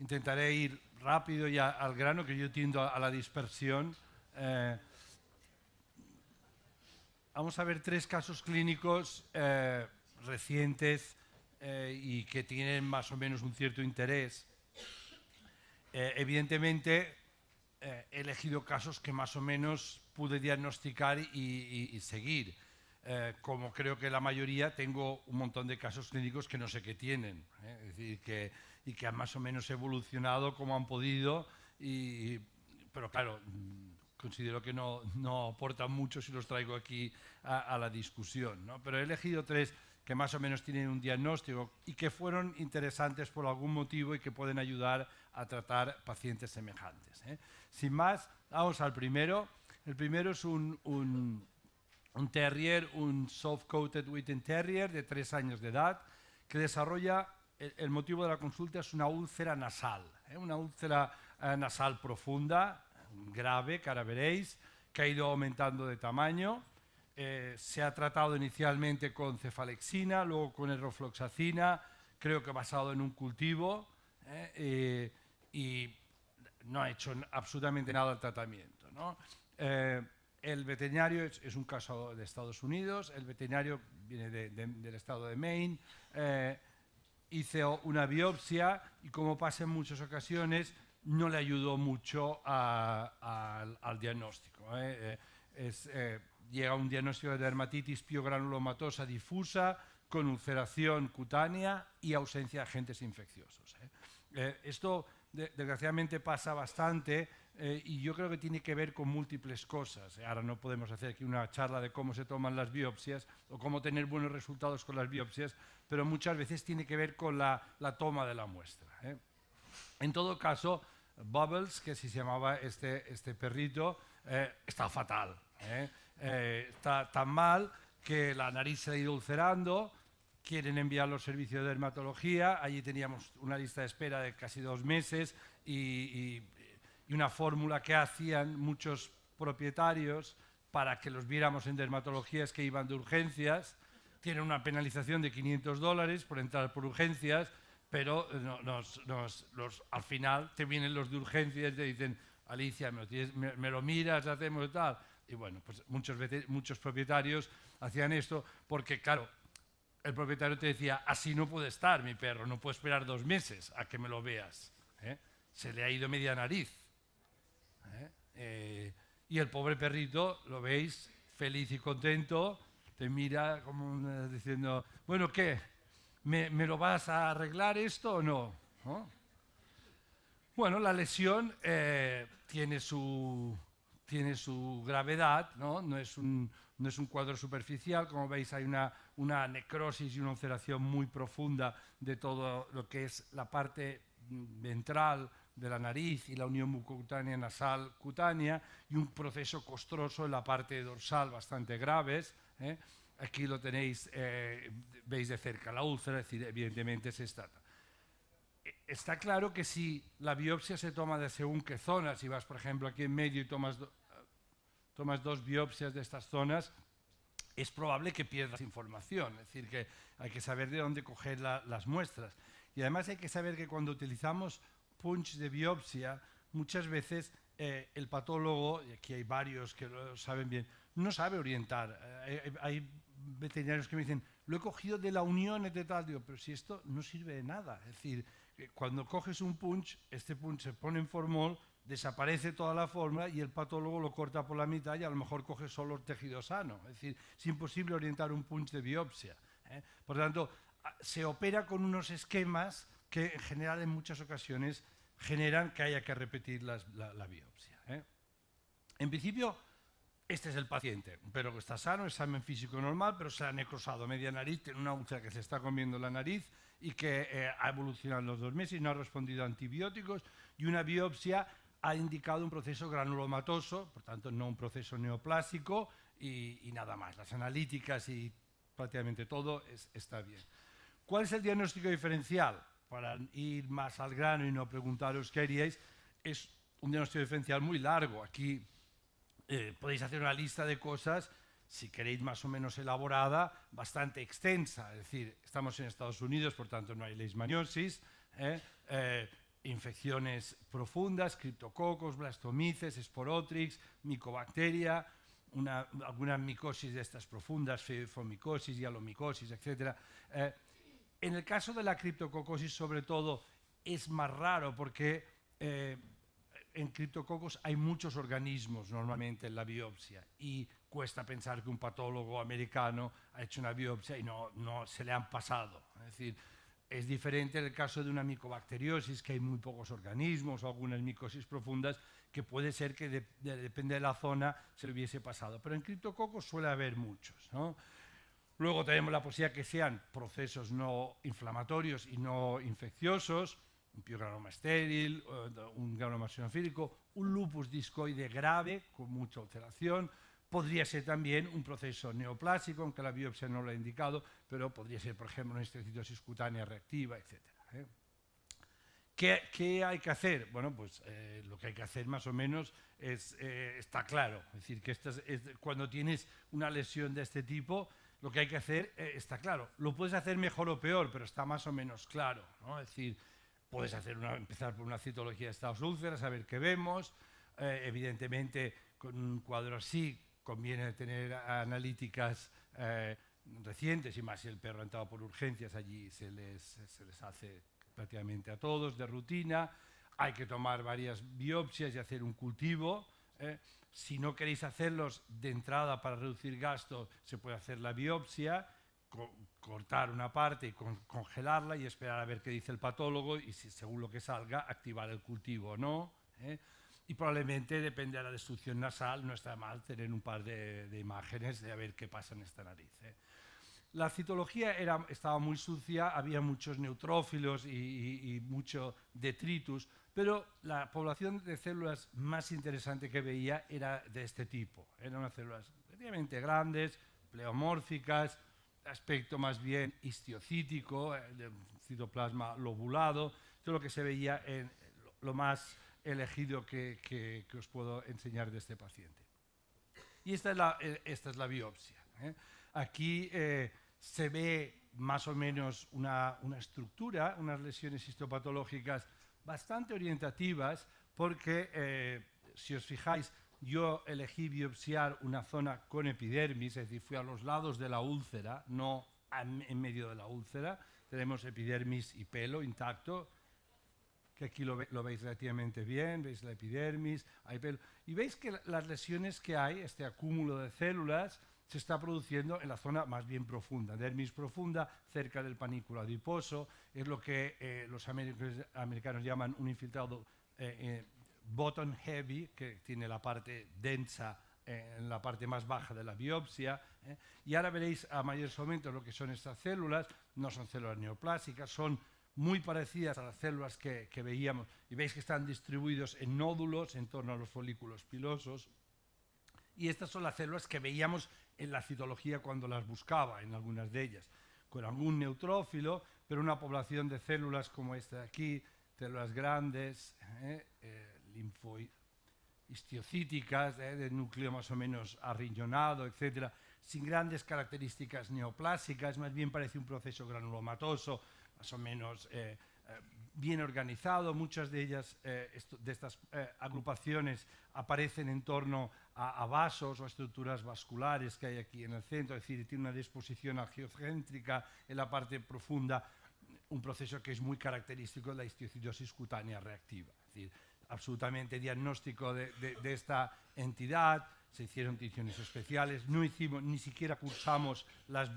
intentaré ir rápido y al grano, que yo tiendo a, la dispersión. Eh, vamos a ver tres casos clínicos eh, recientes eh, y que tienen más o menos un cierto interés. evidentemente, he elegido casos que más o menos pude diagnosticar y, y seguir. como creo que la mayoría, tengo un montón de casos clínicos que no sé qué tienen. Es decir, que y que han más o menos evolucionado como han podido, y, pero claro, considero que no, no aportan mucho si los traigo aquí a, la discusión. ¿no? Pero he elegido tres que más o menos tienen un diagnóstico y que fueron interesantes por algún motivo y que pueden ayudar a tratar pacientes semejantes. ¿eh? Sin más, vamos al primero. El primero es un, un, un terrier, un soft-coated witten terrier de tres años de edad, que desarrolla el, motivo de la consulta es una úlcera nasal, ¿eh? una úlcera eh, nasal profunda, grave, que ahora veréis, que ha ido aumentando de tamaño. Eh, se ha tratado inicialmente con cefalexina, luego con erofloxacina, creo que basado en un cultivo, y no ha hecho absolutamente nada al tratamiento. el veterinario es, un caso de Estados Unidos, el veterinario viene del estado de Maine, eh, hice una biopsia y como pasa en muchas ocasiones, no le ayudó mucho al diagnóstico. ¿eh? Eh, eh, llega un diagnóstico de dermatitis piogranulomatosa difusa, con ulceración cutánea y ausencia de agentes infecciosos. esto desgraciadamente pasa bastante eh, y yo creo que tiene que ver con múltiples cosas. Eh, ahora no podemos hacer aquí una charla de cómo se toman las biopsias o cómo tener buenos resultados con las biopsias, pero muchas veces tiene que ver con la, toma de la muestra. ¿eh? En todo caso, Bubbles, que así se llamaba este, este perrito, está fatal. está tan mal que la nariz se ha ido ulcerando, quieren enviar los servicios de dermatología, allí teníamos una lista de espera de casi dos meses y, y y una fórmula que hacían muchos propietarios para que los viéramos en dermatologías que iban de urgencias. Tienen una penalización de 500 dólares por entrar por urgencias, pero eh, los, al final te vienen los de urgencias y te dicen, Alicia, me, me, lo miras, hacemos tal. Y bueno, pues muchos, veces, muchos propietarios hacían esto porque, claro, el propietario te decía, así no puede estar mi perro, no puedo esperar dos meses a que me lo veas. ¿eh? Se le ha ido media nariz. Eh, y el pobre perrito, lo veis, feliz y contento, te mira como eh, diciendo, bueno, ¿qué? ¿Me, lo vas a arreglar esto o no? Bueno, la lesión eh, tiene, su, tiene su gravedad, ¿no? es un, no es un cuadro superficial, como veis hay una, una necrosis y una ulceración muy profunda de todo lo que es la parte ventral de la nariz y la unión mucocutánea nasal cutánea y un proceso costroso en la parte dorsal bastante graves. ¿eh? Aquí lo tenéis, eh, veis de cerca la úlcera, es decir, evidentemente se está. E, está claro que si la biopsia se toma de según qué zonas, si vas, por ejemplo, aquí en medio y tomas, tomas dos biopsias de estas zonas, es probable que pierdas información, es decir, que hay que saber de dónde coger las muestras. Y además hay que saber que cuando utilizamos punch de biopsia, muchas veces eh, el patólogo, y aquí hay varios que lo saben bien, no sabe orientar. Eh, eh, hay, veterinarios que me dicen, lo he cogido de la unión de pero si esto no sirve de nada. Es decir, cuando coges un punch, este punch se pone en formol, desaparece toda la forma y el patólogo lo corta por la mitad y a lo mejor coge solo el tejido sano. Es decir, es imposible orientar un punch de biopsia. Por lo tanto, se opera con unos esquemas que en general en muchas ocasiones generan que haya que repetir la, biopsia. ¿eh? En principio, este es el paciente, pero que está sano, examen físico normal, pero se ha necrosado media nariz, tiene una úlcera que se está comiendo la nariz y que eh, ha evolucionado en los dos meses, y no ha respondido a antibióticos y una biopsia ha indicado un proceso granulomatoso, por tanto no un proceso neoplásico y, nada más. Las analíticas y prácticamente todo está bien. ¿Cuál es el diagnóstico diferencial? para ir más al grano y no preguntaros qué haríais, es un diagnóstico diferencial muy largo. Aquí eh, podéis hacer una lista de cosas, si queréis más o menos elaborada, bastante extensa. Es decir, estamos en Estados Unidos, por tanto no hay leishmaniosis, ¿eh? Eh, infecciones profundas, criptococos, blastomices, esporotrix, micobacteria, algunas micosis de estas profundas, fomicosis, hialomicosis, etc. En el caso de la criptococosis, sobre todo, es más raro porque eh, en criptococos hay muchos organismos normalmente en la biopsia y cuesta pensar que un patólogo americano ha hecho una biopsia y no, no se le han pasado. Es decir, es diferente en el caso de una micobacteriosis, que hay muy pocos organismos o algunas micosis profundas, que puede ser que depende de la zona se le hubiese pasado. Pero en criptococos suele haber muchos. ¿no? Luego tenemos la posibilidad que sean procesos no inflamatorios y no infecciosos, un piogranoma estéril, eh, un granoma xenofílico, un lupus discoide grave con mucha alteración. Podría ser también un proceso neoplásico, aunque la biopsia no lo ha indicado, pero podría ser, por ejemplo, una estrecitosis cutánea reactiva, etc. ¿eh? ¿Qué, hay que hacer? Bueno, pues eh, lo que hay que hacer más o menos está claro. Es decir, que cuando tienes una lesión de este tipo, lo que hay que hacer eh, está claro. Lo puedes hacer mejor o peor, pero está más o menos claro. ¿no? Es decir, puedes hacer una, empezar por una citología de estados úlceras, a ver qué vemos. Eh, evidentemente, con un cuadro así conviene tener analíticas eh, recientes y más si el perro ha entrado por urgencias, allí se les, se les hace prácticamente a todos de rutina. Hay que tomar varias biopsias y hacer un cultivo ¿eh? Si no queréis hacerlos de entrada para reducir gasto, se puede hacer la biopsia, cortar una parte y congelarla y esperar a ver qué dice el patólogo y si, según lo que salga, activar el cultivo o no. ¿eh? Y probablemente, depende de la destrucción nasal, no está mal tener un par de, imágenes de a ver qué pasa en esta nariz. ¿eh? la citología era, estaba muy sucia, había muchos neutrófilos y, y, mucho detritus, pero la población de células más interesante que veía era de este tipo. Eran unas células relativamente grandes, pleomórficas, aspecto más bien histiocítico, eh, de citoplasma lobulado, todo lo que se veía en lo más elegido que, os puedo enseñar de este paciente. Y esta es la, eh, biopsia. ¿eh? Aquí se ve más o menos una, una estructura, unas lesiones histopatológicas bastante orientativas porque, eh, si os fijáis, yo elegí biopsiar una zona con epidermis, es decir, fui a los lados de la úlcera, no en medio de la úlcera. Tenemos epidermis y pelo intacto, que aquí lo, lo, veis relativamente bien, veis la epidermis, hay pelo. Y veis que las lesiones que hay, este acúmulo de células, se está produciendo en la zona más bien profunda, dermis profunda, cerca del panículo adiposo, es lo que eh, los americanos llaman un infiltrado eh, eh, bottom heavy, que tiene la parte densa en la parte más baja de la biopsia. Y ahora veréis a mayores aumentos lo que son estas células. No son células neoplásicas, son muy parecidas a las células que, que veíamos. Y veis que están distribuidos en nódulos en torno a los folículos pilosos. Y estas son las células que veíamos en la citología cuando las buscaba, en algunas de ellas, con algún neutrófilo, pero una población de células como esta de aquí, células grandes, eh, eh, eh de núcleo más o menos arriñonado, etc., sin grandes características neoplásicas, más bien parece un proceso granulomatoso, más o menos eh, eh, bien organizado. Muchas de ellas, eh, de estas eh, agrupaciones, aparecen en torno a, vasos o estructuras vasculares que hay aquí en el centro, es decir, tiene una disposición agiocéntrica en la parte profunda, un proceso que es muy característico de la histiocitosis cutánea reactiva. Es decir, absolutamente diagnóstico de, esta entidad, se hicieron tinciones especiales, no hicimos, ni siquiera cursamos las,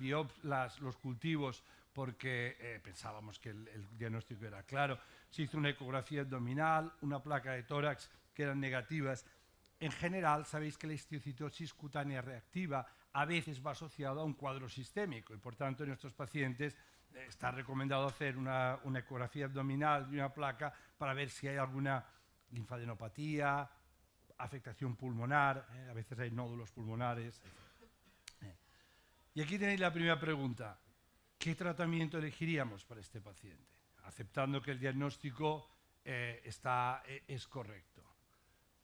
las los cultivos porque eh, pensábamos que el, diagnóstico era claro. Se hizo una ecografía abdominal, una placa de tórax que eran negativas. En general, sabéis que la histiocitosis cutánea reactiva a veces va asociada a un cuadro sistémico y, por tanto, en nuestros pacientes eh, está recomendado hacer una, ecografía abdominal y una placa para ver si hay alguna linfadenopatía, afectación pulmonar, eh, a veces hay nódulos pulmonares. Y aquí tenéis la primera pregunta. ¿qué tratamiento elegiríamos para este paciente? Aceptando que el diagnóstico eh, eh, es correcto.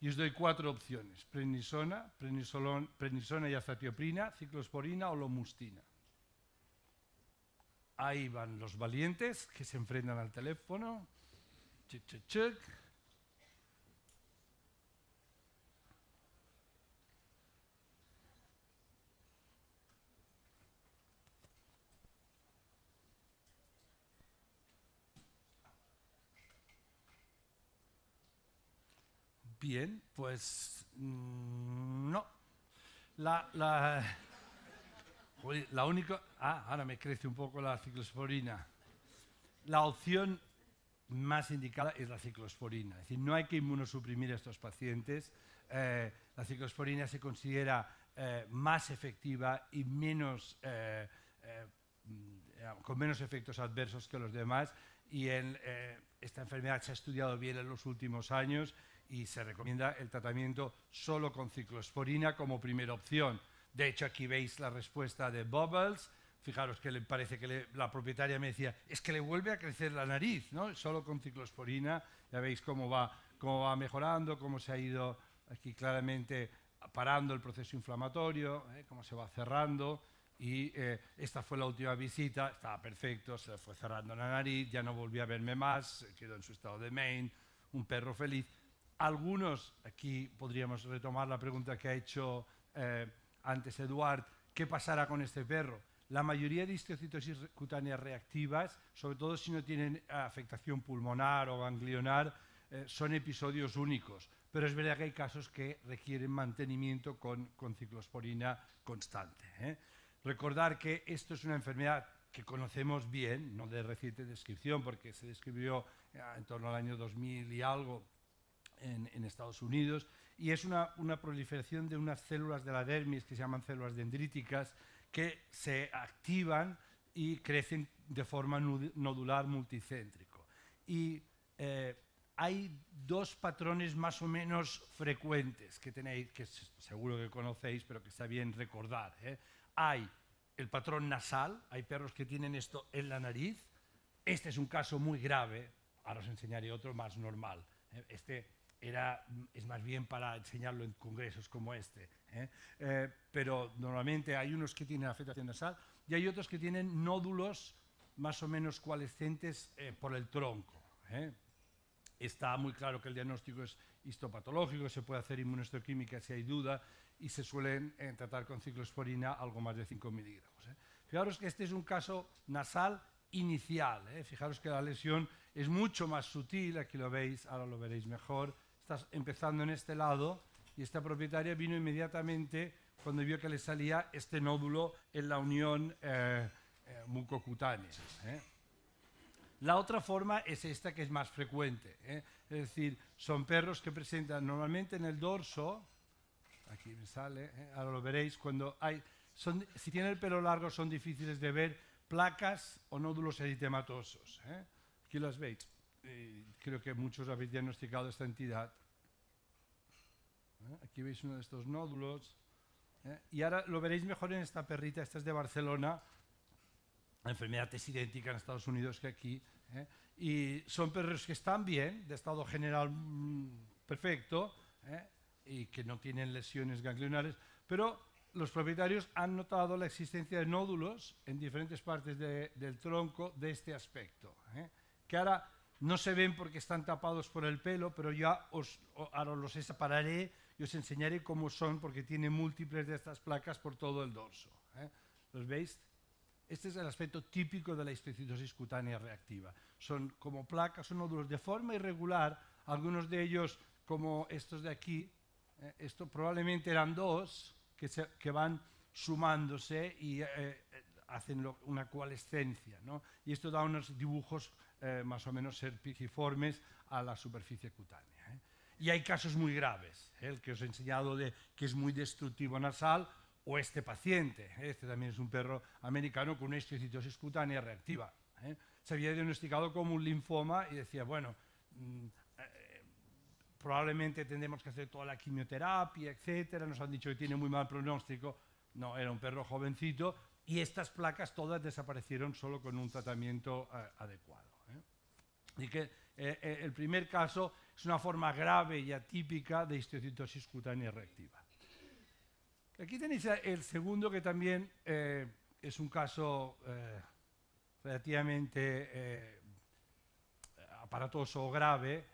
Y os doy cuatro opciones, prednisona, prednisona y azatioprina, ciclosporina o lomustina. Ahí van los valientes que se enfrentan al teléfono. bien, pues mm, no. La, única... Ah, ahora me crece un poco la ciclosporina. La opción más indicada es la ciclosporina. Es decir, no hay que inmunosuprimir a estos pacientes. Eh, la ciclosporina se considera eh, más efectiva y menos, eh, con menos efectos adversos que los demás. Y esta enfermedad se ha estudiado bien en los últimos años y se recomienda el tratamiento solo con ciclosporina como primera opción. De hecho, aquí veis la respuesta de Bubbles. Fijaros que le parece que la propietaria me decía, es que le vuelve a crecer la nariz, ¿no? Solo con ciclosporina, ya veis cómo va, cómo va mejorando, cómo se ha ido aquí claramente parando el proceso inflamatorio, ¿eh? cómo se va cerrando. Y eh, esta fue la última visita, estaba perfecto, se fue cerrando la nariz, ya no volví a verme más, quedó en su estado de Maine, un perro feliz. Algunos, aquí podríamos retomar la pregunta que ha hecho eh, antes Eduard, ¿qué pasará con este perro? La mayoría de histiocitosis cutáneas reactivas, sobre todo si no tienen afectación pulmonar o ganglionar, eh, son episodios únicos. Pero es verdad que hay casos que requieren mantenimiento con, ciclosporina constante. ¿eh? Recordar que esto es una enfermedad que conocemos bien, no de reciente descripción, porque se describió en torno al año 2000 y algo, en, Estados Unidos, y es una, proliferación de unas células de la dermis que se llaman células dendríticas, que se activan y crecen de forma nodular multicéntrico. Y eh, hay dos patrones más o menos frecuentes que tenéis, que seguro que conocéis, pero que está bien recordar. ¿eh? Hay el patrón nasal, hay perros que tienen esto en la nariz. Este es un caso muy grave, ahora os enseñaré otro más normal. ¿eh? Este era, es más bien para enseñarlo en congresos como este. ¿eh? Eh, pero normalmente hay unos que tienen afectación nasal y hay otros que tienen nódulos más o menos coalescentes eh, por el tronco. Está muy claro que el diagnóstico es histopatológico, se puede hacer inmunohistoquímica si hay duda y se suelen tratar con ciclosporina algo más de 5 miligramos. Fijaros que este es un caso nasal inicial. Fijaros que la lesión es mucho más sutil, aquí lo veis, ahora lo veréis mejor estás empezando en este lado, y esta propietaria vino inmediatamente cuando vio que le salía este nódulo en la unión eh, eh, mucocutánea. ¿eh? La otra forma es esta que es más frecuente, es decir, son perros que presentan normalmente en el dorso, aquí me sale, ahora lo veréis, cuando hay, son, si tienen el pelo largo son difíciles de ver placas o nódulos eritematosos. Aquí las veis. Eh, creo que muchos habéis diagnosticado esta entidad. Eh, aquí veis uno de estos nódulos. Eh, y ahora lo veréis mejor en esta perrita, esta es de Barcelona. La enfermedad es idéntica en Estados Unidos que aquí. Y son perros que están bien, de estado general mm, perfecto, y que no tienen lesiones ganglionares, pero los propietarios han notado la existencia de nódulos en diferentes partes del tronco de este aspecto. Que ahora no se ven porque están tapados por el pelo, pero ya os, ahora los separaré y os enseñaré cómo son porque tiene múltiples de estas placas por todo el dorso. ¿eh? ¿Los veis? Este es el aspecto típico de la histocitosis cutánea reactiva. Son como placas, son nódulos de forma irregular, algunos de ellos como estos de aquí, ¿eh? esto probablemente eran dos que, que van sumándose y eh, hacen una coalescencia. Y esto da unos dibujos eh, más o menos ser pigiformes a la superficie cutánea. ¿eh? Y hay casos muy graves, ¿eh? el que os he enseñado de que es muy destructivo nasal, o este paciente, este también es un perro americano con una cutánea reactiva. Se había diagnosticado como un linfoma y decía, bueno, mm, probablemente tendremos que hacer toda la quimioterapia, etcétera, nos han dicho que tiene muy mal pronóstico. No, era un perro jovencito y estas placas todas desaparecieron solo con un tratamiento adecuado y que eh, eh, el primer caso es una forma grave y atípica de histiocitosis cutánea reactiva. Aquí tenéis el segundo que también eh, es un caso relativamente aparatoso o grave.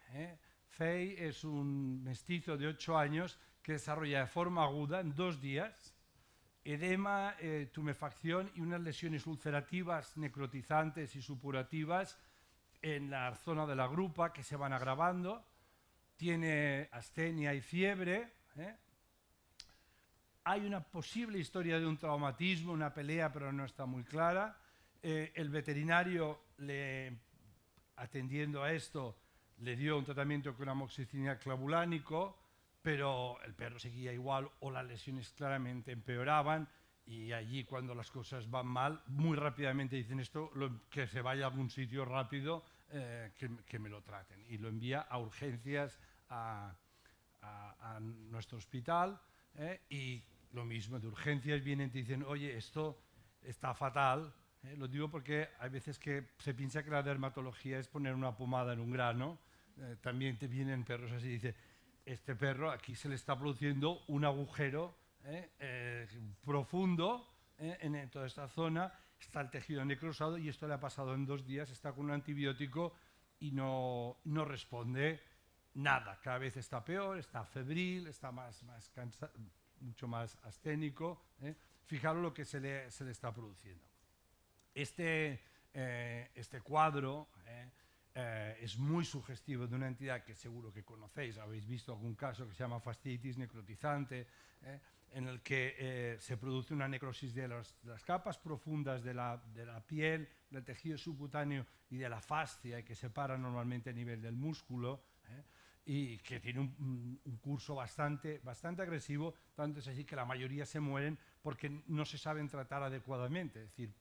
Fey es un mestizo de 8 años que desarrolla de forma aguda en dos días edema, tumefacción y unas lesiones ulcerativas, necrotizantes y supurativas en la zona de la grupa que se van agravando, tiene astenia y fiebre. ¿eh? Hay una posible historia de un traumatismo, una pelea, pero no está muy clara. Eh, el veterinario, le, atendiendo a esto, le dio un tratamiento con amoxicilina clavulánico, pero el perro seguía igual o las lesiones claramente empeoraban y allí cuando las cosas van mal, muy rápidamente dicen esto, que se vaya a algún sitio rápido eh, que, me lo traten. Y lo envía a urgencias a, nuestro hospital eh, y lo mismo, de urgencias vienen y te dicen, oye, esto está fatal. Eh, lo digo porque hay veces que se piensa que la dermatología es poner una pomada en un grano. también te vienen perros así y dicen, este perro aquí se le está produciendo un agujero profundo en toda esta zona está el tejido necrosado y esto le ha pasado en dos días, está con un antibiótico y no, no responde nada. Cada vez está peor, está febril, está más, más mucho más asténico. ¿eh? Fijaros lo que se le, se le está produciendo. Este, eh, este cuadro ¿eh? es muy sugestivo de una entidad que seguro que conocéis, habéis visto algún caso que se llama fastitis necrotizante, en el que eh, se produce una necrosis de, las capas profundas de la, piel, del tejido subcutáneo y de la fascia, que se para normalmente a nivel del músculo, ¿eh? y que tiene un, curso bastante, bastante agresivo, tanto es así que la mayoría se mueren porque no se saben tratar adecuadamente, es decir,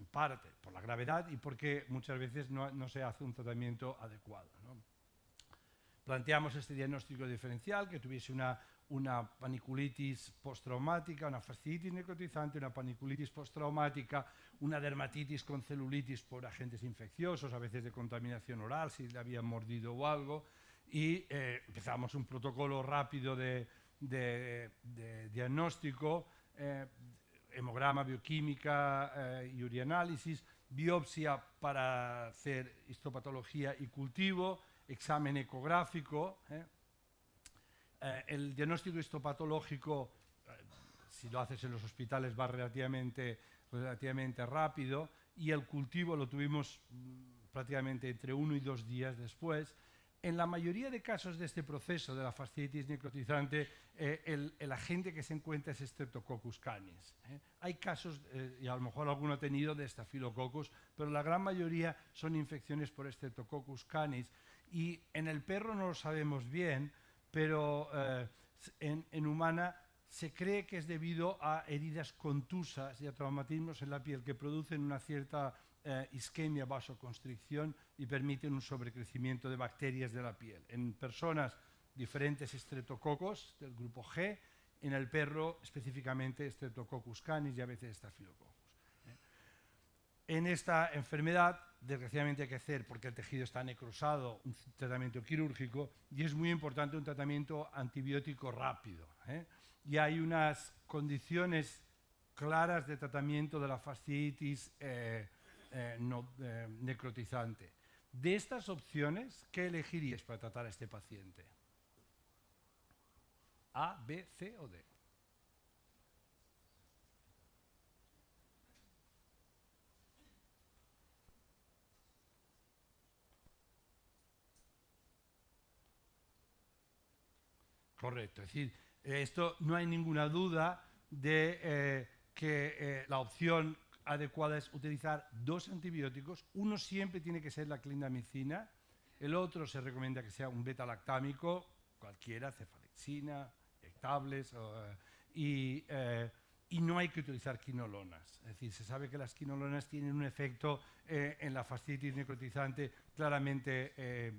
en parte por la gravedad y porque muchas veces no, se hace un tratamiento adecuado. Planteamos este diagnóstico diferencial que tuviese una, una paniculitis postraumática, una fascitis necrotizante, una paniculitis postraumática, una dermatitis con celulitis por agentes infecciosos, a veces de contaminación oral, si le habían mordido o algo, y eh, empezamos un protocolo rápido de, diagnóstico, eh, hemograma, bioquímica eh, y urianálisis, biopsia para hacer histopatología y cultivo, examen ecográfico, eh, el diagnóstico histopatológico, eh, si lo haces en los hospitales, va relativamente, relativamente rápido y el cultivo lo tuvimos mm, prácticamente entre uno y dos días después. En la mayoría de casos de este proceso de la fasciitis necrotizante, eh, el, agente que se encuentra es Streptococcus canis. Hay casos, y a lo mejor alguno ha tenido, de Staphylococcus, pero la gran mayoría son infecciones por Streptococcus canis. Y en el perro no lo sabemos bien, pero eh, en, humana se cree que es debido a heridas contusas y a traumatismos en la piel que producen una cierta eh, isquemia, vasoconstricción y permiten un sobrecrecimiento de bacterias de la piel. En personas, diferentes estreptococos del grupo G, en el perro específicamente estreptococcus canis y a veces Staphylococcus. ¿eh? En esta enfermedad desgraciadamente hay que hacer porque el tejido está necrosado, un tratamiento quirúrgico y es muy importante un tratamiento antibiótico rápido. ¿eh? Y hay unas condiciones claras de tratamiento de la fascitis eh, eh, necrotizante. De estas opciones, ¿qué elegirías para tratar a este paciente? A, B, C o D. Correcto, es decir, esto no hay ninguna duda de eh, que eh, la opción adecuada es utilizar dos antibióticos. Uno siempre tiene que ser la clindamicina, el otro se recomienda que sea un beta-lactámico, cualquiera, cefalexina, estables, eh, y, no hay que utilizar quinolonas. Es decir, se sabe que las quinolonas tienen un efecto en la fascitis necrotizante claramente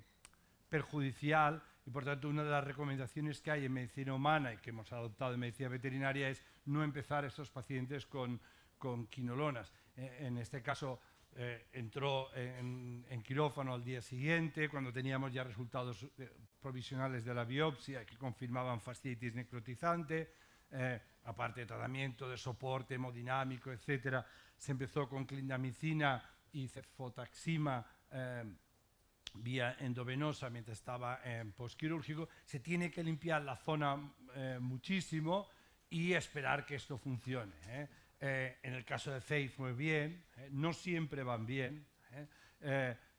perjudicial y por tanto una de las recomendaciones que hay en medicina humana y que hemos adoptado en medicina veterinaria es no empezar estos pacientes con, quinolonas. Eh, en este caso eh, entró en, quirófano al día siguiente, cuando teníamos ya resultados eh, provisionales de la biopsia que confirmaban fascitis necrotizante, aparte de tratamiento de soporte hemodinámico, etc. Se empezó con clindamicina y cefotaxima vía endovenosa mientras estaba en eh, posquirúrgico, se tiene que limpiar la zona eh, muchísimo y esperar que esto funcione. ¿eh? en el caso de Faith muy bien, no siempre van bien.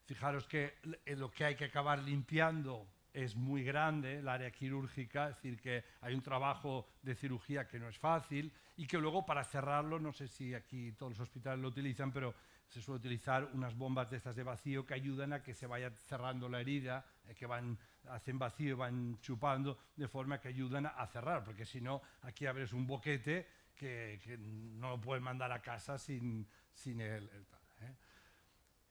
fijaros que lo que hay que acabar limpiando es muy grande, el área quirúrgica, es decir, que hay un trabajo de cirugía que no es fácil y que luego para cerrarlo, no sé si aquí todos los hospitales lo utilizan, pero se suele utilizar unas bombas de estas de vacío que ayudan a que se vaya cerrando la herida, eh, que van, hacen vacío, van chupando, de forma que ayudan a cerrar, porque si no, aquí abres un boquete que, no lo puedes mandar a casa sin, sin el, ¿eh?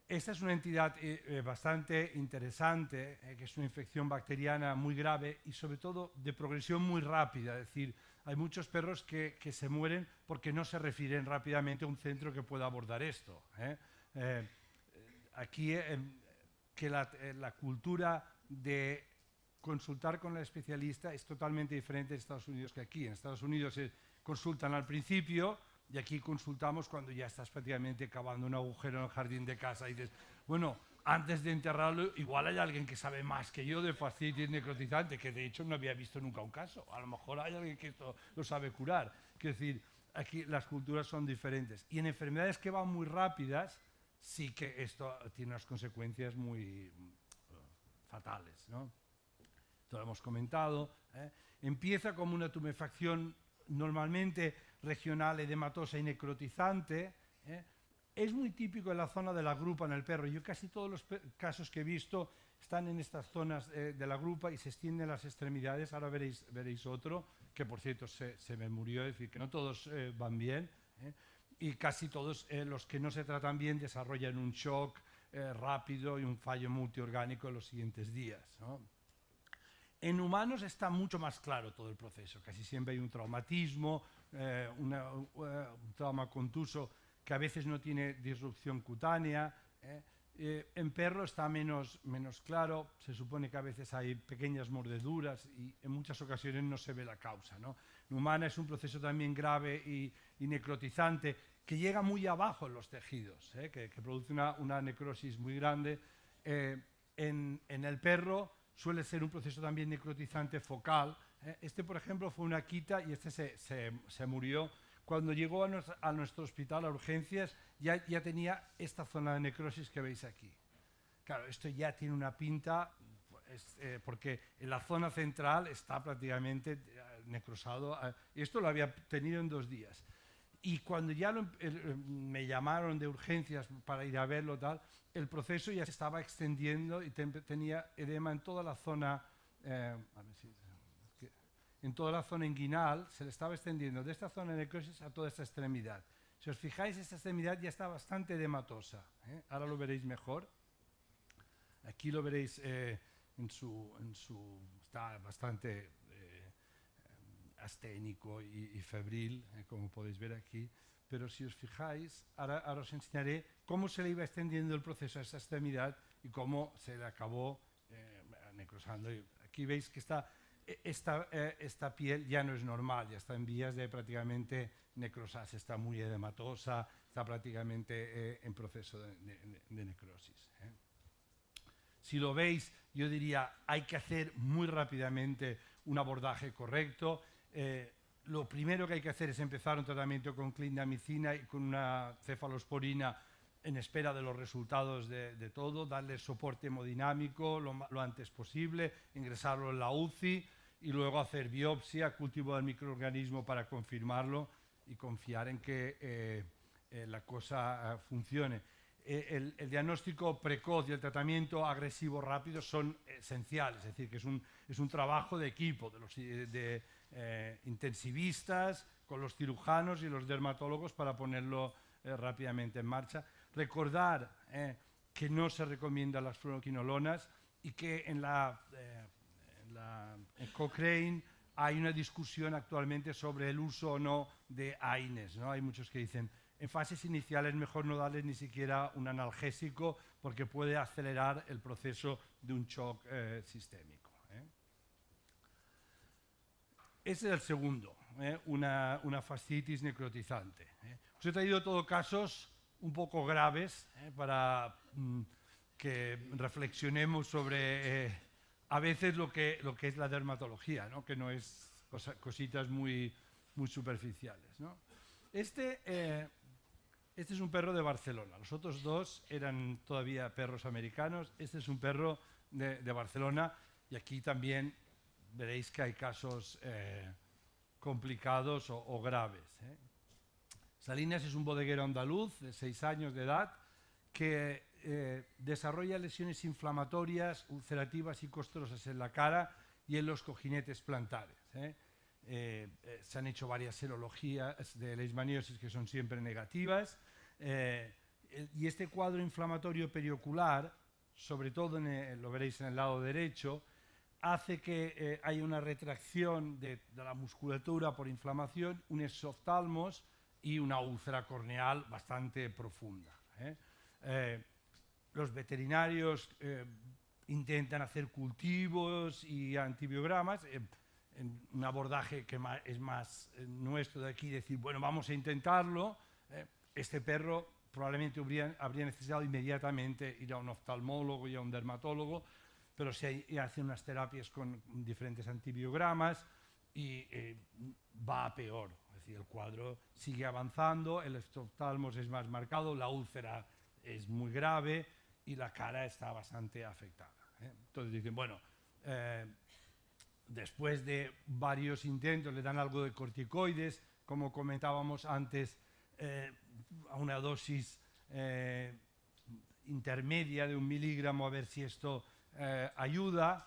Esta es una entidad eh, bastante interesante, que es una infección bacteriana muy grave y sobre todo de progresión muy rápida, es decir, hay muchos perros que, se mueren porque no se refieren rápidamente a un centro que pueda abordar esto. ¿eh? Eh, aquí, em, que la, eh, la, cultura de consultar con el especialista es totalmente diferente en Estados Unidos que aquí. En Estados Unidos se consultan al principio y aquí consultamos cuando ya estás prácticamente cavando un agujero en el jardín de casa y dices, bueno, antes de enterrarlo, igual hay alguien que sabe más que yo de fascitis necrotizante, que de hecho no había visto nunca un caso. A lo mejor hay alguien que esto lo sabe curar. Es decir, aquí las culturas son diferentes. Y en enfermedades que van muy rápidas, sí que esto tiene unas consecuencias muy mm, fatales. ¿no? Esto lo hemos comentado. ¿eh? Empieza como una tumefacción normalmente regional, edematosa y necrotizante. ¿eh? Es muy típico en la zona de la grupa en el perro. Yo casi todos los casos que he visto están en estas zonas eh, de la grupa y se extienden las extremidades. Ahora veréis, otro, que por cierto se, me murió, es decir, que no todos eh, van bien. ¿eh? Y casi todos los que no se tratan bien desarrollan un shock rápido y un fallo multiorgánico en los siguientes días. En humanos está mucho más claro todo el proceso. Casi siempre hay un traumatismo, un trauma contuso que a veces no tiene disrupción cutánea. ¿eh? Eh, en perro está menos, claro, se supone que a veces hay pequeñas mordeduras y en muchas ocasiones no se ve la causa. ¿no? En humana es un proceso también grave y, necrotizante que llega muy abajo en los tejidos, ¿eh? que, produce una, necrosis muy grande. en, el perro suele ser un proceso también necrotizante focal. Este, por ejemplo, fue una quita y este se murió cuando llegó a, nuestro hospital, a urgencias, ya, ya tenía esta zona de necrosis que veis aquí. Claro, esto ya tiene una pinta pues, eh, porque en la zona central está prácticamente eh, necrosado. Eh, esto lo había tenido en dos días. Y cuando ya em, em, me llamaron de urgencias para ir a verlo, tal, el proceso ya se estaba extendiendo y tenía edema en toda la zona. a ver en toda la zona inguinal, se le estaba extendiendo de esta zona de necrosis a toda esta extremidad. Si os fijáis, esta extremidad ya está bastante dematosa. ¿eh? Ahora lo veréis mejor. Aquí lo veréis eh, en, su, en, su, Está bastante eh, asténico y, febril, como podéis ver aquí. Pero si os fijáis, ahora, os enseñaré cómo se le iba extendiendo el proceso a esa extremidad y cómo se le acabó necrosando. aquí veis que está e, esta, e, esta, piel ya no es normal, ya está en vías de prácticamente necrosis, está muy edematosa, está prácticamente e, en proceso de, necrosis. ¿eh? Si lo veis, yo diría, hay que hacer muy rápidamente un abordaje correcto. Eh, lo primero que hay que hacer es empezar un tratamiento con clindamicina y con una cefalosporina en espera de los resultados de, todo, darle soporte hemodinámico lo, antes posible, ingresarlo en la UCI y luego hacer biopsia, cultivo del microorganismo para confirmarlo y confiar en que eh, eh, la cosa eh, funcione. El, diagnóstico precoz y el tratamiento agresivo rápido son esenciales, es decir, que es un, es un trabajo de equipo, de los intensivistas, con los cirujanos y los dermatólogos para ponerlo rápidamente en marcha. Recordar eh, que no se recomienda las fluoroquinolonas y que en la, eh, Cochrane hay una discusión actualmente sobre el uso o no de AINES. ¿no? Hay muchos que dicen, en fases iniciales mejor no darles ni siquiera un analgésico porque puede acelerar el proceso de un shock eh, sistémico. Ese es el segundo, una, una, fascitis necrotizante. Os he traído todos casos un poco graves eh, para mm, que reflexionemos sobre eh, a veces lo que, lo que es la dermatología, ¿no? que no es cositas muy, muy superficiales. Este, eh, este es un perro de Barcelona, los otros dos eran todavía perros americanos, este es un perro de, Barcelona y aquí también veréis que hay casos complicados o, o graves. Salinas es un bodeguero andaluz de seis años de edad que eh, desarrolla lesiones inflamatorias, ulcerativas y costrosas en la cara y en los cojinetes plantares. ¿eh? Eh, se han hecho varias serologías de leishmaniosis que son siempre negativas. y este cuadro inflamatorio periocular, sobre todo lo veréis en el lado derecho, hace que haya una retracción de, de, la musculatura por inflamación, un exoftalmos, y una úlcera corneal bastante profunda. ¿eh? Eh, los veterinarios eh, intentan hacer cultivos y antibiogramas, un abordaje que es más nuestro de aquí, decir, bueno, vamos a intentarlo, este perro probablemente habría, necesitado inmediatamente ir a un oftalmólogo y a un dermatólogo, pero se hacen unas terapias con diferentes antibiogramas y va a peor decir, el cuadro sigue avanzando, el estotalmos es más marcado, la úlcera es muy grave y la cara está bastante afectada. ¿eh? Entonces dicen, bueno, eh, después de varios intentos le dan algo de corticoides, como comentábamos antes, eh, a una dosis intermedia de un miligramo, a ver si esto ayuda.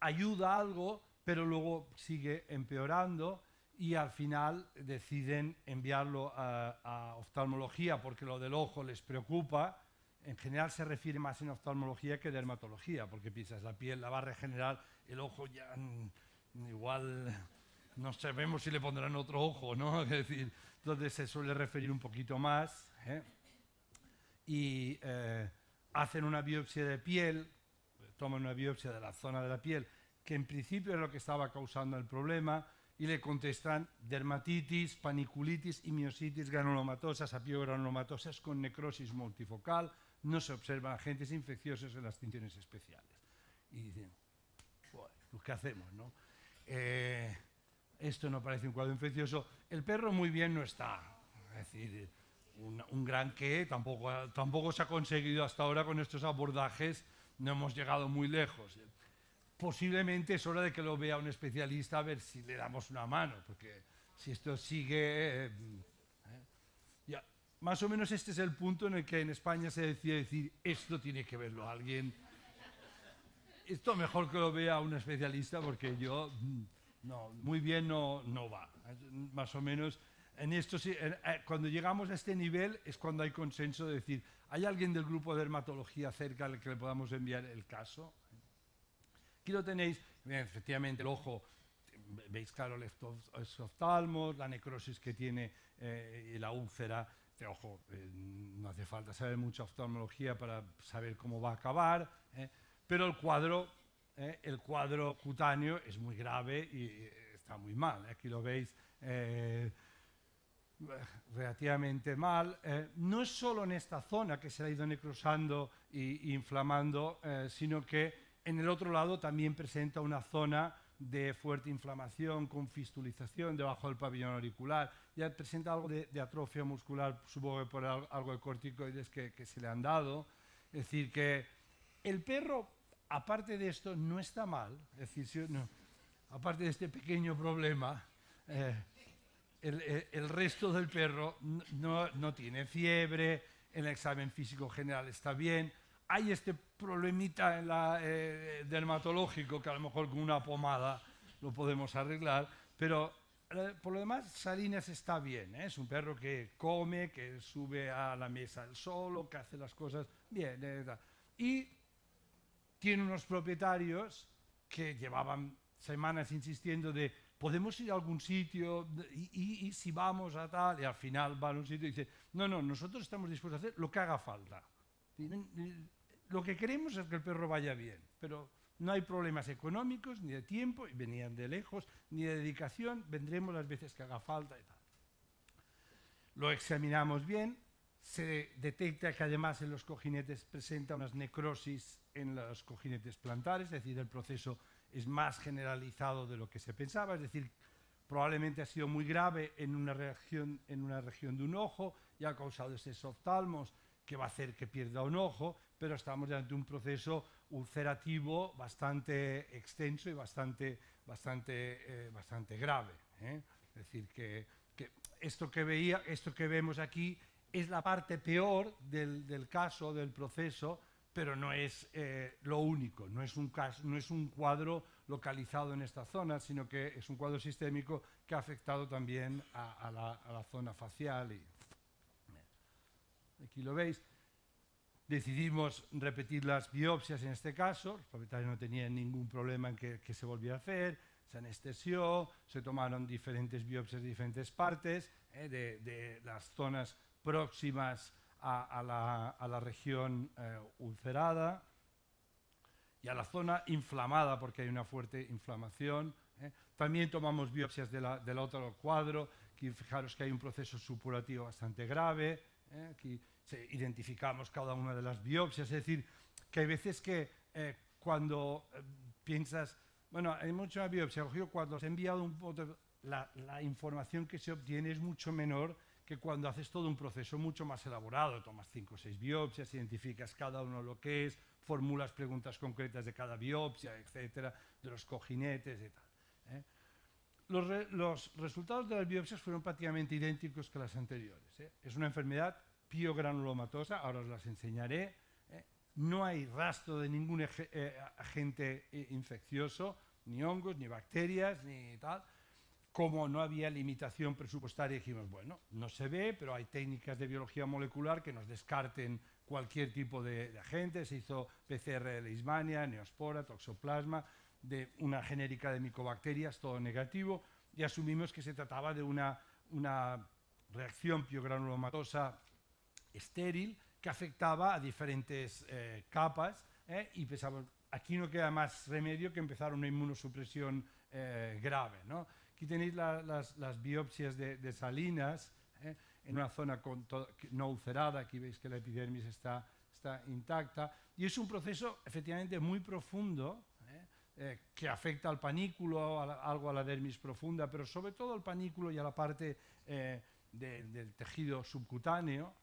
ayuda algo, pero luego sigue empeorando y al final deciden enviarlo a, oftalmología porque lo del ojo les preocupa. En general se refiere más en oftalmología que dermatología, porque piensas, la piel la va a regenerar, el ojo ya mm, igual no sabemos si le pondrán otro ojo, ¿no? Es decir, entonces se suele referir un poquito más. ¿eh? Y eh, hacen una biopsia de piel, toman una biopsia de la zona de la piel, que en principio es lo que estaba causando el problema, y le contestan dermatitis, paniculitis, imiositis, granulomatosas, apiogranulomatosas con necrosis multifocal, no se observan agentes infecciosos en las tinciones especiales. Y dicen, pues, ¿qué hacemos? Eh, esto no parece un cuadro infeccioso. El perro muy bien no está. Es decir, un, gran qué, tampoco, tampoco se ha conseguido hasta ahora con estos abordajes, no hemos llegado muy lejos posiblemente es hora de que lo vea un especialista a ver si le damos una mano, porque si esto sigue... Eh, eh, ya. Más o menos este es el punto en el que en España se decide decir, esto tiene que verlo alguien. Esto mejor que lo vea un especialista porque yo, mm, no, muy bien no, va. Más o menos, en esto, eh, cuando llegamos a este nivel es cuando hay consenso de decir, ¿hay alguien del grupo de dermatología cerca al que le podamos enviar el caso? Aquí lo tenéis, efectivamente, el ojo, veis claro el oftalmo, la necrosis que tiene eh, la úlcera. Este ojo, eh, no hace falta saber mucha oftalmología para saber cómo va a acabar, eh, pero el cuadro, el cuadro cutáneo es muy grave y está muy mal. Aquí lo veis relativamente mal, no es solo en esta zona que se ha ido necrosando e inflamando, sino que en el otro lado también presenta una zona de fuerte inflamación con fistulización debajo del pabellón auricular. Ya presenta algo de, atrofia muscular, supongo que por algo de corticoides que, se le han dado. Es decir, que el perro, aparte de esto, no está mal. Es decir, aparte de este pequeño problema, eh, eh, el, resto del perro no, no tiene fiebre, el examen físico general está bien, hay este problemita en la, eh, eh, dermatológico que a lo mejor con una pomada lo podemos arreglar, pero eh, por lo demás Salinas está bien, es un perro que come, que sube a la mesa solo solo, que hace las cosas bien. y tiene unos propietarios que llevaban semanas insistiendo de podemos ir a algún sitio y, y, si vamos a tal, y al final va a un sitio y dice, no, no, nosotros estamos dispuestos a hacer lo que haga falta lo que queremos es que el perro vaya bien, pero no hay problemas económicos, ni de tiempo, y venían de lejos, ni de dedicación, vendremos las veces que haga falta y tal. Lo examinamos bien, se detecta que además en los cojinetes presenta unas necrosis en los cojinetes plantares, es decir, el proceso es más generalizado de lo que se pensaba, es decir, probablemente ha sido muy grave en una, región, en una región de un ojo y ha causado ese oftalmos que va a hacer que pierda un ojo, pero estamos ante un proceso ulcerativo bastante extenso y bastante, bastante, eh, bastante grave. ¿eh? Es decir, que, esto, que veía, esto que vemos aquí es la parte peor del, del caso, del proceso, pero no es eh, lo único, no es, un caso, no es un cuadro localizado en esta zona, sino que es un cuadro sistémico que ha afectado también a, a, la, a la zona facial. Y... Aquí lo veis. Decidimos repetir las biopsias en este caso, los propietarios no tenían ningún problema en que, se volviera a hacer, se anestesió, se tomaron diferentes biopsias de diferentes partes, eh, de, las zonas próximas a, la, a región eh, ulcerada y a la zona inflamada, porque hay una fuerte inflamación. Eh. También tomamos biopsias de la, del otro cuadro, que fijaros que hay un proceso supurativo bastante grave, aquí identificamos cada una de las biopsias, es decir, que hay veces que eh, cuando eh, piensas, bueno, hay mucha biopsia, cuando se ha enviado un la, la información que se obtiene es mucho menor que cuando haces todo un proceso mucho más elaborado, tomas cinco o seis biopsias, identificas cada uno lo que es, formulas preguntas concretas de cada biopsia, etcétera, de los cojinetes y tal. ¿eh? Los, resultados de las biopsias fueron prácticamente idénticos que las anteriores. Es una enfermedad piogranulomatosa, ahora os las enseñaré, ¿eh? no hay rastro de ningún eh, agente eh, infeccioso, ni hongos, ni bacterias, ni tal. Como no había limitación presupuestaria, dijimos, bueno, no se ve, pero hay técnicas de biología molecular que nos descarten cualquier tipo de, agente. Se hizo PCR de Leishmania, neospora, toxoplasma, de una genérica de micobacterias, todo negativo, y asumimos que se trataba de una, una reacción piogranulomatosa estéril que afectaba a diferentes eh, capas eh, y pensamos, aquí no queda más remedio que empezar una inmunosupresión eh, grave. ¿no? Aquí tenéis las, biopsias de, Salinas en una zona con no ulcerada, aquí veis que la epidermis está, está, intacta, y es un proceso efectivamente muy profundo. que afecta al panículo, algo a la dermis profunda, pero sobre todo al panículo y a la parte del tejido subcutáneo,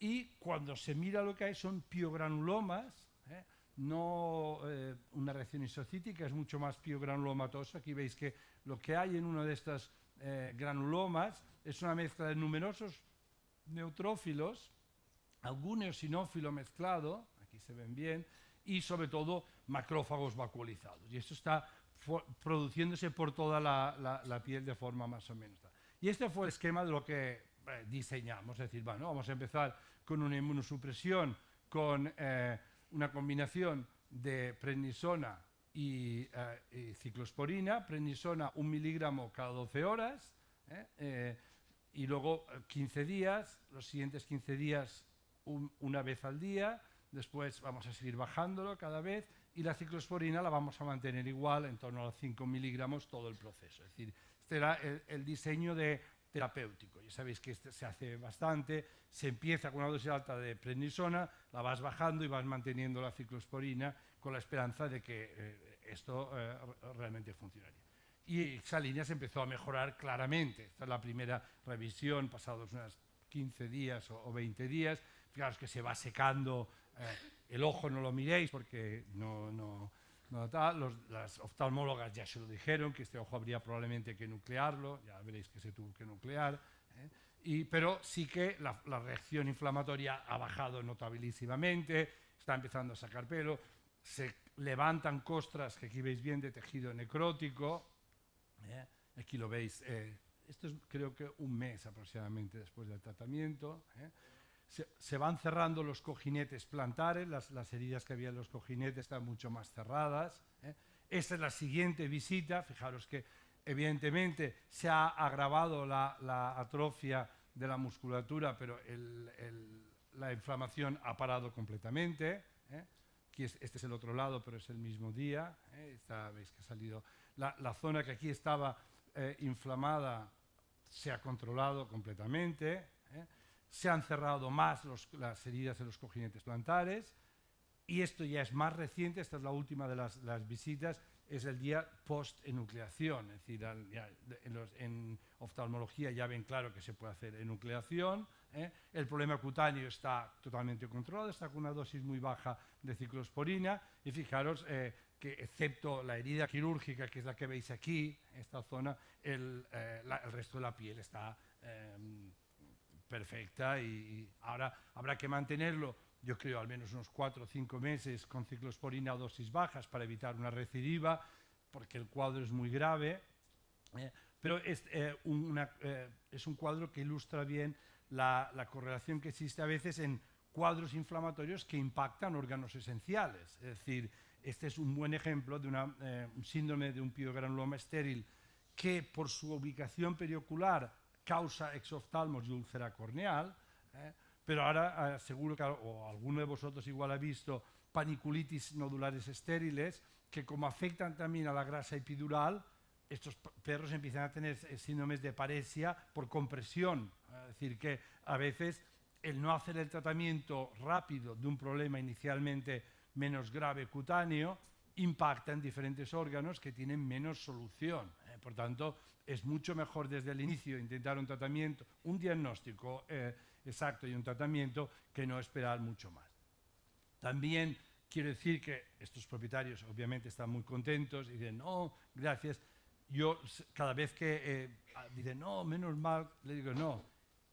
y cuando se mira lo que hay son piogranulomas, ¿eh? no eh, una reacción isocítica, es mucho más piogranulomatosa. Aquí veis que lo que hay en uno de estos eh, granulomas es una mezcla de numerosos neutrófilos, algún eosinófilo mezclado, aquí se ven bien, y sobre todo macrófagos vacuolizados. Y esto está produciéndose por toda la piel de forma más o menos. Y este fue el esquema de lo que eh, diseñamos, es decir, bueno, vamos a empezar con una inmunosupresión, con eh, una combinación de prednisona eh, y, ciclosporina, prednisona un miligramo cada 12 horas, y luego 15 días, los siguientes 15 días una vez al día, después vamos a seguir bajándolo cada vez y la ciclosporina la vamos a mantener igual, en torno a los 5 miligramos todo el proceso. Es decir, este era el diseño de terapéutico. Ya sabéis que este se hace bastante, se empieza con una dosis alta de prednisona, la vas bajando y vas manteniendo la ciclosporina con la esperanza de que eh, esto eh, realmente funcionaría. Y esa línea se empezó a mejorar claramente. Esta es la primera revisión, pasados unos 15 días o, 20 días. Fijaros que se va secando, eh, el ojo no lo miréis porque no, no las oftalmólogas ya se lo dijeron, que este ojo habría probablemente que nuclearlo, ya veréis que se tuvo que nuclear, ¿eh? y, pero sí que la, reacción inflamatoria ha bajado notabilísimamente, está empezando a sacar pelo, se levantan costras que aquí veis bien de tejido necrótico, ¿eh? aquí lo veis, eh, esto es creo que un mes aproximadamente después del tratamiento se, van cerrando los cojinetes plantares, las, las, heridas que había en los cojinetes están mucho más cerradas. ¿eh? Esta es la siguiente visita, fijaros que evidentemente se ha agravado la, atrofia de la musculatura, pero la inflamación ha parado completamente. ¿eh? este es el otro lado, pero es el mismo día. ¿eh? Esta, que ha salido. La, zona que aquí estaba inflamada se ha controlado completamente se han cerrado más las heridas en los cojinetes plantares y esto ya es más reciente, esta es la última de las, visitas, es el día post-enucleación, es decir, en, oftalmología ya ven claro que se puede hacer enucleación, ¿eh? el problema cutáneo está totalmente controlado, está con una dosis muy baja de ciclosporina y fijaros eh, que excepto la herida quirúrgica, que es la que veis aquí, esta zona, el, eh, el resto de la piel está em, perfecta y ahora habrá que mantenerlo, yo creo, al menos unos cuatro o cinco meses con ciclosporina o dosis bajas para evitar una recidiva, porque el cuadro es muy grave. ¿eh? pero es, eh, eh, es, un cuadro que ilustra bien la, correlación que existe a veces en cuadros inflamatorios que impactan órganos esenciales. Es decir, este es un buen ejemplo de un síndrome de un piogranuloma estéril que por su ubicación periocular causa exoftalmos y úlcera corneal, ¿eh? pero ahora ah, seguro que alguno de vosotros igual ha visto paniculitis nodulares estériles, que como afectan también a la grasa epidural, estos perros empiezan a tener eh, síndromes de paresia por compresión. Es decir, que a veces el no hacer el tratamiento rápido de un problema inicialmente menos grave cutáneo impacta en diferentes órganos que tienen menos solución. Eh, por tanto, es mucho mejor desde el inicio intentar un tratamiento, un diagnóstico eh, exacto y un tratamiento que no esperar mucho más. También quiero decir que estos propietarios obviamente están muy contentos y dicen, no, gracias. Yo cada vez que eh, dicen, no, menos mal, le digo, no,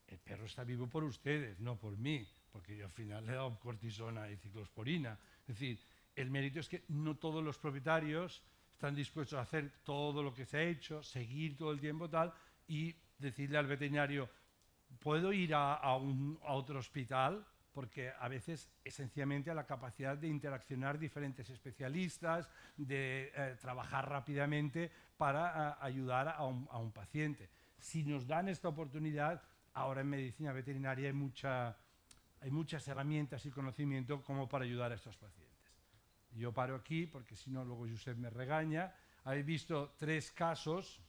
el perro está vivo por ustedes, no por mí, porque yo al final le he cortisona y ciclosporina. Es decir, el mérito es que no todos los propietarios están dispuestos a hacer todo lo que se ha hecho, seguir todo el tiempo tal, y decirle al veterinario, ¿puedo ir a, otro hospital? porque a veces esencialmente a la capacidad de interaccionar diferentes especialistas, de eh, trabajar rápidamente para eh, ayudar a un, paciente. Si nos dan esta oportunidad, ahora en medicina veterinaria hay, mucha, hay muchas herramientas y conocimiento como para ayudar a estos pacientes yo paro aquí porque si no luego Josep me regaña, habéis visto tres casos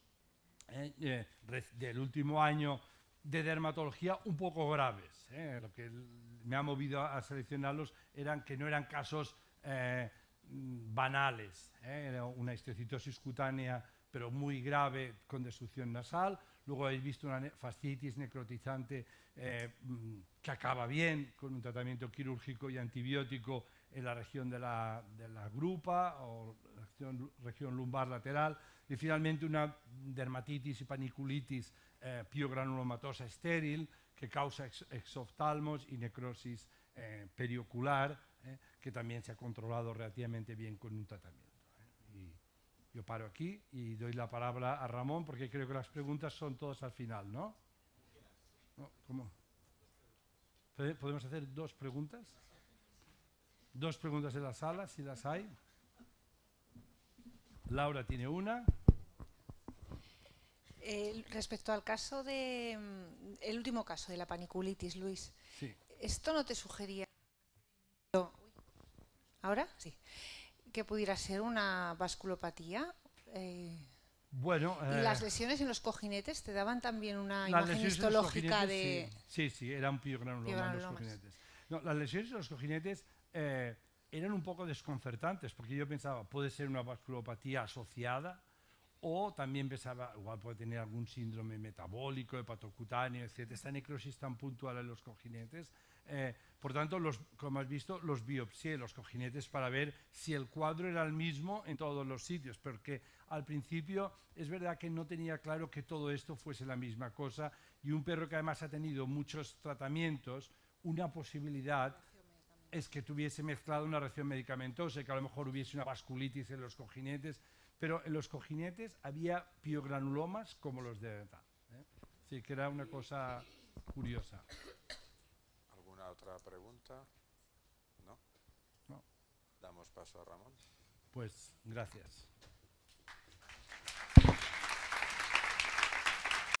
eh, eh, del último año de dermatología un poco graves. Eh. Lo que me ha movido a seleccionarlos eran que no eran casos mm, banales. Era una histocitosis cutánea pero muy grave con destrucción nasal. Luego habéis visto una fascitis necrotizante mm, que acaba bien con un tratamiento quirúrgico y antibiótico en la región de la, de la grupa o región, región, lumbar lateral, y finalmente una dermatitis y paniculitis eh, piogranulomatosa estéril que causa exoftalmos y necrosis eh, periocular, eh, que también se ha controlado relativamente bien con un tratamiento. yo paro aquí y doy la palabra a Ramón porque creo que las preguntas son todas al final, ¿no? ¿Cómo? ¿Podemos hacer dos preguntas? Dos preguntas en la sala, si las hay. Laura tiene una. respecto al caso de mm, el último caso de la paniculitis, Luis. Sí. Esto no te sugería ahora sí que pudiera ser una vasculopatía. Eh, bueno, ¿Y las eh, lesiones en los cojinetes te daban también una imagen histológica de...? Sí, sí, Eran era en los cojinetes. No, las lesiones en los cojinetes eh, eran un poco desconcertantes, porque yo pensaba, puede ser una vasculopatía asociada, o también pensaba, igual puede tener algún síndrome metabólico, hepatocutáneo, etc. Esta necrosis tan puntual en los cojinetes. Eh, por tanto, los, como has visto, los biopsié los cojinetes para ver si el cuadro era el mismo en todos los sitios, porque al principio es verdad que no tenía claro que todo esto fuese la misma cosa y un perro que además ha tenido muchos tratamientos, una posibilidad es que tuviese mezclado una reacción medicamentosa, que a lo mejor hubiese una vasculitis en los cojinetes, pero en los cojinetes había piogranulomas como los de ETA. Así ¿eh? que era una cosa curiosa. ¿Alguna otra pregunta? ¿No? No. Damos paso a Ramón. Pues gracias.